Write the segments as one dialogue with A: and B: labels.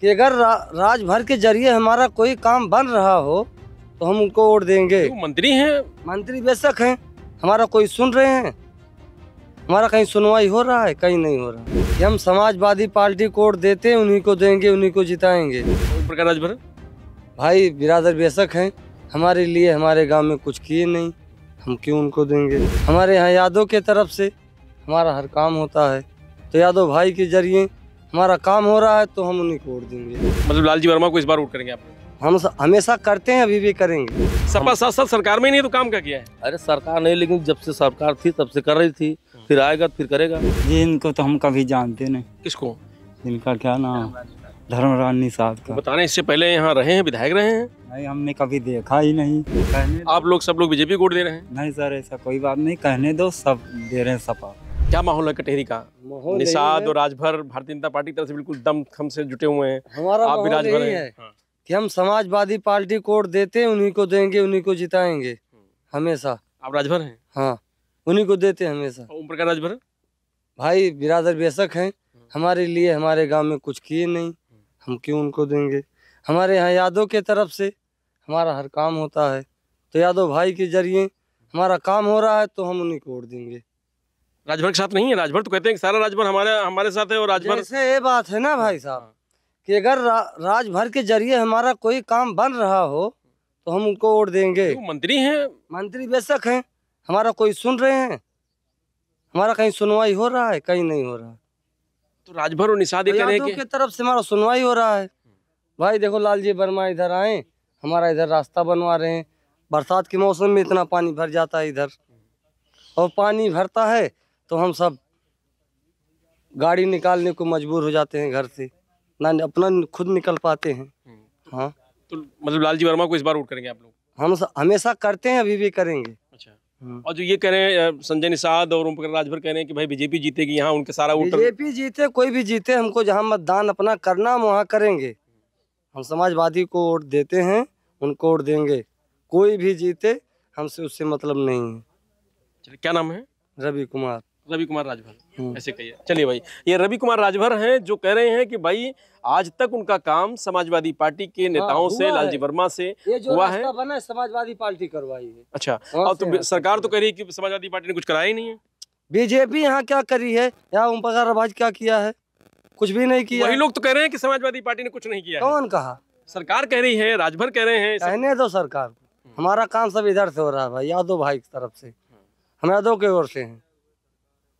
A: कि अगर रा, राज भर के जरिए हमारा कोई काम बन रहा हो तो हम उनको वोट देंगे मंत्री हैं मंत्री बेशक हैं हमारा कोई सुन रहे हैं हमारा कहीं सुनवाई हो रहा है कहीं नहीं हो रहा है हम समाजवादी पार्टी को वोट देते हैं उन्हीं को देंगे उन्हीं को जिताएंगे राजभर भाई बिरादर बेशक हैं हमारे लिए हमारे गाँव में कुछ किए नहीं हम क्यों उनको देंगे हमारे यहाँ यादव के तरफ से हमारा हर काम होता है तो यादव भाई के जरिए हमारा काम हो रहा है तो हम उन्हीं को वोट देंगे
B: मतलब लालजी वर्मा को इस बार वोट करेंगे आप
A: हम हमेशा करते हैं अभी भी करेंगे सपा
B: साथ साथ सरकार में नहीं तो काम क्या किया है अरे सरकार नहीं लेकिन जब से सरकार थी तब से कर रही थी फिर आएगा
C: फिर करेगा ये इनको तो हम कभी जानते नहीं किसको इनका क्या नाम धर्मरानी साहब का
B: बताने इससे पहले यहाँ रहे
C: हैं विधायक रहे हैं नहीं हमने कभी देखा ही नहीं आप लोग सब लोग बीजेपी को दे रहे हैं नहीं सर ऐसा कोई बात नहीं कहने दो सब दे रहे हैं सपा क्या माहौल है कटेरी का
A: निषाद और
B: राजभर भारतीय जनता पार्टी की तरफ से बिल्कुल दमखम से जुटे हुए हैं
A: हमारा आप भी राजभर हैं है। हाँ। कि हम समाजवादी पार्टी कोड देते हैं उन्हीं को देंगे उन्हीं को जिताएंगे हमेशा आप राजभर हैं हाँ उन्हीं को देते हैं हमेशा ओम प्रकाश राजभर भाई बिरादर बेशक हैं हम्म। हमारे लिए हमारे गांव में कुछ किए नहीं हम्म। हम क्यों उनको देंगे हमारे यहाँ यादव के तरफ से हमारा हर काम होता है तो यादव भाई के जरिए हमारा काम हो रहा है तो हम उन्हीं को वोट देंगे राजभर के
B: साथ नहीं है राजभर तो कहते हैं कि सारा राजभर हमारे हमारे साथ है और राजभर से
A: ये बात है ना भाई साहब कि अगर रा, राजभर के जरिए हमारा कोई काम बन रहा हो तो हम उनको वोट देंगे मंत्री हैं मंत्री बेशक हैं हमारा कोई सुन रहे हैं हमारा कहीं सुनवाई हो रहा है कहीं नहीं हो रहा तो राजभर और निषाद तो के तरफ से हमारा सुनवाई हो रहा है भाई देखो लालजी वर्मा इधर आए हमारा इधर रास्ता बनवा रहे हैं बरसात के मौसम में इतना पानी भर जाता है इधर और पानी भरता है तो हम सब गाड़ी निकालने को मजबूर हो जाते हैं घर से ना अपना खुद निकल पाते हैं हम्म। हाँ
B: तो मतलब लालजी वर्मा को इस बार वोट करेंगे आप लोग
A: हम हमेशा करते हैं अभी भी करेंगे अच्छा हम्म।
B: और जो ये कह रहे हैं संजय निषाद और ओमप्रकाश राजभर कह रहे हैं कि भाई बीजेपी जीतेगी यहाँ उनके सारा वोट
A: बीजेपी जीते कोई भी जीते हमको जहाँ मतदान अपना करना हम वहाँ करेंगे हम समाजवादी को वोट देते हैं उनको वोट देंगे कोई भी जीते हमसे उससे मतलब नहीं है क्या नाम है रवि कुमार
B: रवि कुमार राजभर हम्म। ऐसे कहिए चलिए भाई ये रवि कुमार राजभर हैं जो कह रहे हैं कि भाई आज तक उनका काम समाजवादी पार्टी के हाँ, नेताओं से लालजी वर्मा से ये जो हुआ है
A: बना समाजवादी पार्टी करवाई है
B: अच्छा और तो सरकार तो कह रही है कि समाजवादी पार्टी ने कुछ कराया ही नहीं है
A: बीजेपी यहाँ क्या करी है यहाँ ओम प्रकाश क्या किया है कुछ भी नहीं किया वही लोग
B: तो कह रहे हैं कि समाजवादी पार्टी ने कुछ नहीं किया कौन कहा सरकार कह रही है राजभर कह रहे हैं कहने
A: दो सरकार हमारा काम सब इधर से हो रहा है भाई यादव भाई की तरफ से हम यादव की ओर से हैं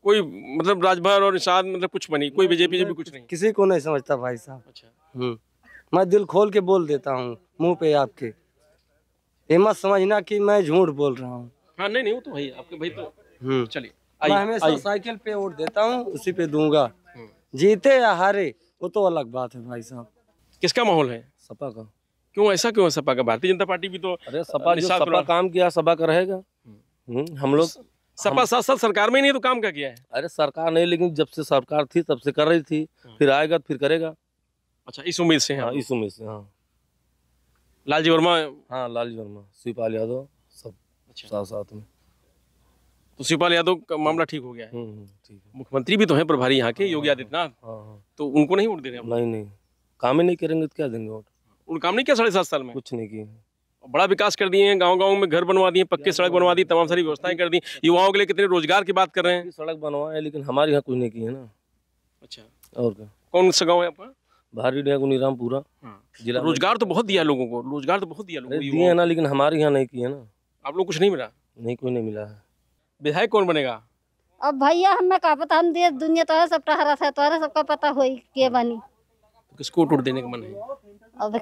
B: कोई मतलब राजभर और निषाद मतलब कुछ बनी कोई बीजेपी भी कुछ नहीं
A: किसी को नहीं समझता भाई साहब अच्छा हम्म। मैं दिल खोल के बोल देता हूँ मुंह पे आपके ये मत समझना कि मैं झूठ बोल रहा हूँ
B: हाँ नहीं नहीं वो तो भाई आपके भाई तो हम्म। चलिए मैं हमेशा साइकिल
A: पे वोट देता हूँ उसी पे दूंगा हम्म। जीते या हारे वो तो अलग बात है भाई साहब किसका माहौल है सपा का क्यों ऐसा क्यों है सपा का भारतीय जनता
B: पार्टी भी तो अरे सपा सपा काम किया सपा का रहेगा हम लोग सपा सात साल सरकार में ही नहीं तो काम क्या किया है अरे सरकार नहीं लेकिन जब से सरकार थी तब से कर रही थी हाँ। फिर आएगा फिर करेगा अच्छा इस उम्मीद से हाँ।, हाँ इस उम्मीद से हाँ लालजी वर्मा हाँ लालजी वर्मा शिवपाल यादव सब अच्छा साथ साथ में तो शिवपाल यादव का मामला ठीक हो गया है हम्म, हम्म, ठीक मुख्यमंत्री भी तो है प्रभारी यहाँ के हाँ, योगी
C: आदित्यनाथ
B: तो उनको नहीं वोट दे रहे नहीं नहीं काम ही नहीं करेंगे तो क्या देंगे वोट उन काम नहीं किया साढ़े सात साल में कुछ नहीं किया बड़ा विकास कर दिए हैं गांव गांव में घर बनवा दिए पक्की सड़क बनवा दी तमाम सारी व्यवस्थाएं कर दी युवाओं के लिए कितने रोजगार की बात कर रहे हैं सड़क बनवाए है, लेकिन हमारे यहाँ कुछ नहीं किया है ना अच्छा और कौन सा गाँव है आपका भारी गुनीरामपुरा हाँ। जिला रोजगार तो बहुत दिया लोगों को रोजगार तो बहुत दिया लोगों को दिए ना लेकिन हमारे यहाँ नहीं किया ना आप लोग कुछ नहीं मिला नहीं कोई नहीं मिला है विधायक कौन बनेगा
A: अब भैया हमें का पता हम दिए दुनिया तो सब टहरा था तो सबका पता हो के बनी
B: किसको टूट देने का मन है
A: अब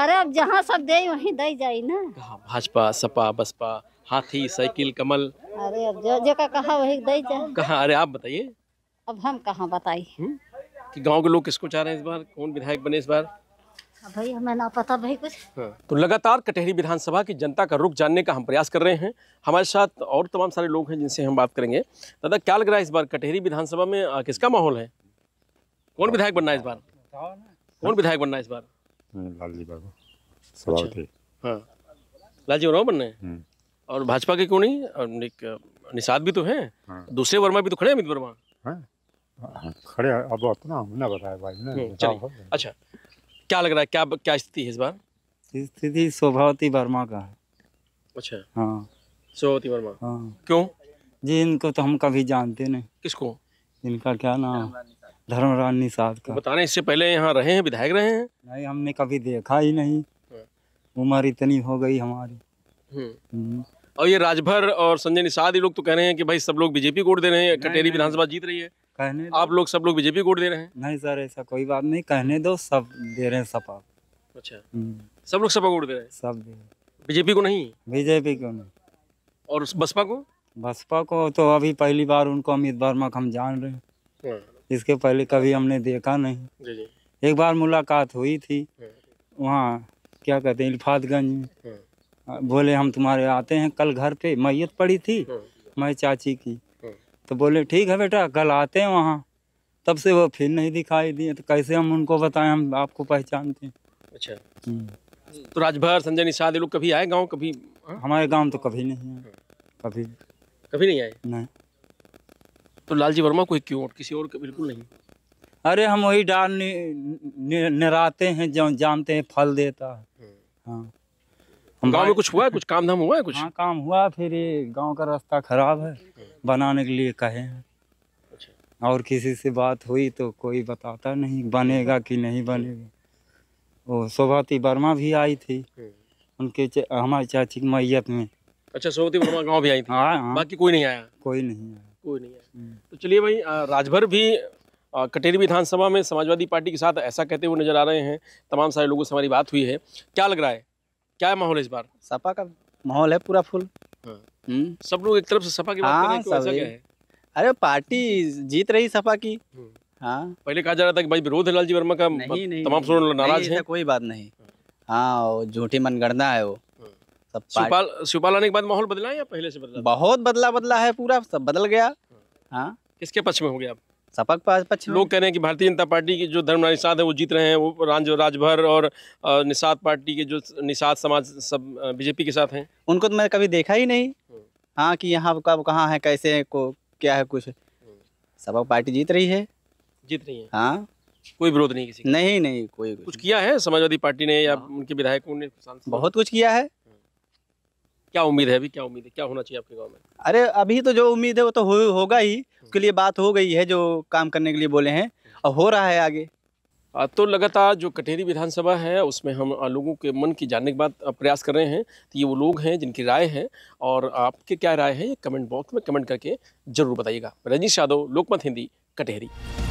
A: अरे अब जहाँ सब दे वही दे जाई ना
B: भाजपा सपा बसपा हाथी साइकिल कमल
A: अरे अब जो जो का कहा वही दे जाए
B: कहा अरे आप बताइए
A: अब हम कहा बताए हम्म?
B: कि गांव के लोग किसको चाह रहे हैं इस बार कौन विधायक बने इस बार
A: हाँ भाई हमें ना पता भाई कुछ
B: हाँ। तो लगातार कटहरी विधानसभा की जनता का रुख जानने का हम प्रयास कर रहे हैं हमारे साथ और तमाम सारे लोग हैं जिनसे हम बात करेंगे दादा क्या लग रहा है इस बार कटहरी विधानसभा में किसका माहौल है कौन विधायक बनना है इस बार कौन विधायक बनना है इस बार
C: हम्म, लालजी बाबू सभापति अच्छा।
B: हाँ लालजी वर्मा बनना है हम्म। और भाजपा के क्यों नहीं निषाद भी तो है हाँ। दूसरे वर्मा भी तो खड़े अमित वर्मा
C: हाँ। हाँ, खड़े अब अपना हमने बताया भाई ने हम्म,
B: अच्छा क्या लग रहा है क्या क्या स्थिति है इस बार
C: स्थिति शोभावती वर्मा का है अच्छा हाँ शोभावती वर्मा हाँ क्यों जी इनको तो हम कभी जानते नहीं किसको इनका क्या नाम धर्मराज निषाद का तो बता
B: रहे इससे पहले यहाँ रहे हैं
C: विधायक रहे हैं नहीं हमने कभी देखा ही नहीं हाँ। उम्र इतनी हो गई हमारी हम्म। हम्म।
B: और ये राजभर और संजय निषाद ये लोग तो कह रहे हैं कि भाई सब लोग बीजेपी कोट दे रहे हैं कटेरी विधानसभा जीत रही है
C: कहने आप लोग सब लोग बीजेपी को दे रहे हैं नहीं सर ऐसा कोई बात नहीं कहने दो सब दे रहे हैं सपा अच्छा हम्म। सब लोग सपा को दे रहे हैं सब दे बीजेपी को नहीं बीजेपी को नहीं और बसपा को बसपा को तो अभी पहली बार उनको अमित वर्मा हम जान रहे हैं हाँ। इसके पहले कभी हमने देखा नहीं एक बार मुलाकात हुई थी हम्म। वहाँ क्या कहते हैं इल्फातगंज में हम्म। बोले हम तुम्हारे आते हैं कल घर पे मैयत पड़ी थी हम्म। मैं चाची की तो बोले ठीक है बेटा कल आते हैं वहाँ तब से वो फिर नहीं दिखाई दिए तो कैसे हम उनको बताएं हम आपको पहचानते हैं अच्छा तो राजभर संजय निषाद ये लोग कभी आए गाँव कभी हाँ? हमारे गाँव तो कभी नहीं आए कभी कभी नहीं आए नहीं तो लालजी वर्मा कोई क्यों और किसी और के बिल्कुल नहीं अरे हम वही डाल निराते हैं जो जानते हैं फल देता है हम्म। हाँ हम गांव में कुछ हुआ है कुछ काम धाम हुआ है कुछ हाँ काम हुआ फिर ये गांव का रास्ता खराब है हम्म। बनाने के लिए कहे हैं अच्छा। और किसी से बात हुई तो कोई बताता नहीं बनेगा कि नहीं बनेगा वो शोभाती वर्मा भी आई थी हम्म। उनके हमारे चाची की मैयत में
B: अच्छा शोभाती वर्मा गाँव भी आई थी हाँ, हाँ बाकी कोई नहीं आया कोई नहीं आया कोई नहीं है हम्म। तो चलिए भाई राजभर भी कटेरी विधानसभा में समाजवादी पार्टी के साथ ऐसा कहते हुए नजर आ रहे हैं तमाम सारे लोगों से हमारी बात हुई है क्या लग रहा है क्या माहौल है इस बार सपा का
C: माहौल है पूरा फुल हाँ।
B: हम्म। सब लोग एक तरफ से सपा की बात कर रहे हैं हाँ, अरे पार्टी जीत रही सपा की हम्म। हाँ पहले कहा जा रहा था कि भाई विरोध है लालजी वर्मा का नहीं, नहीं, तमाम नाराज है
A: कोई बात नहीं हाँ झूठी मनगणना है वो सब शिवपाल
B: शिवपाल आने के बाद माहौल बदला है या पहले से बदला
A: बहुत बदला बदला है पूरा सब
B: बदल गया हाँ, हाँ। किसके पक्ष में हो गया आप
A: सपक पक्ष
B: लोग कह रहे हैं कि भारतीय जनता पार्टी के जो धर्म निषाद है वो जीत रहे हैं वो राज राजभर और निषाद पार्टी के जो निषाद समाज सब बीजेपी के साथ हैं
A: उनको तो मैंने कभी देखा ही नहीं हाँ, हाँ कि यहाँ कब कहाँ है कैसे को क्या है कुछ सपक पार्टी जीत रही है जीत रही है हाँ कोई
B: विरोध नहीं किसी नहीं नहीं कोई कुछ किया है समाजवादी पार्टी ने या हाँ। उनके विधायकों ने बहुत कुछ किया है क्या उम्मीद है अभी क्या उम्मीद है क्या होना चाहिए आपके गाँव में
A: अरे अभी तो जो उम्मीद है वो तो हो, होगा ही हम्म। उसके लिए बात हो गई है जो काम करने के लिए बोले हैं और हम्म। हो रहा है आगे
B: तो लगातार जो कटेरी विधानसभा है उसमें हम लोगों के मन की जानने के बाद प्रयास कर रहे हैं तो ये वो लोग हैं जिनकी राय है और आपके क्या राय है ये कमेंट बॉक्स में कमेंट करके जरूर बताइएगा रजनीश यादव लोकमत हिंदी कटेरी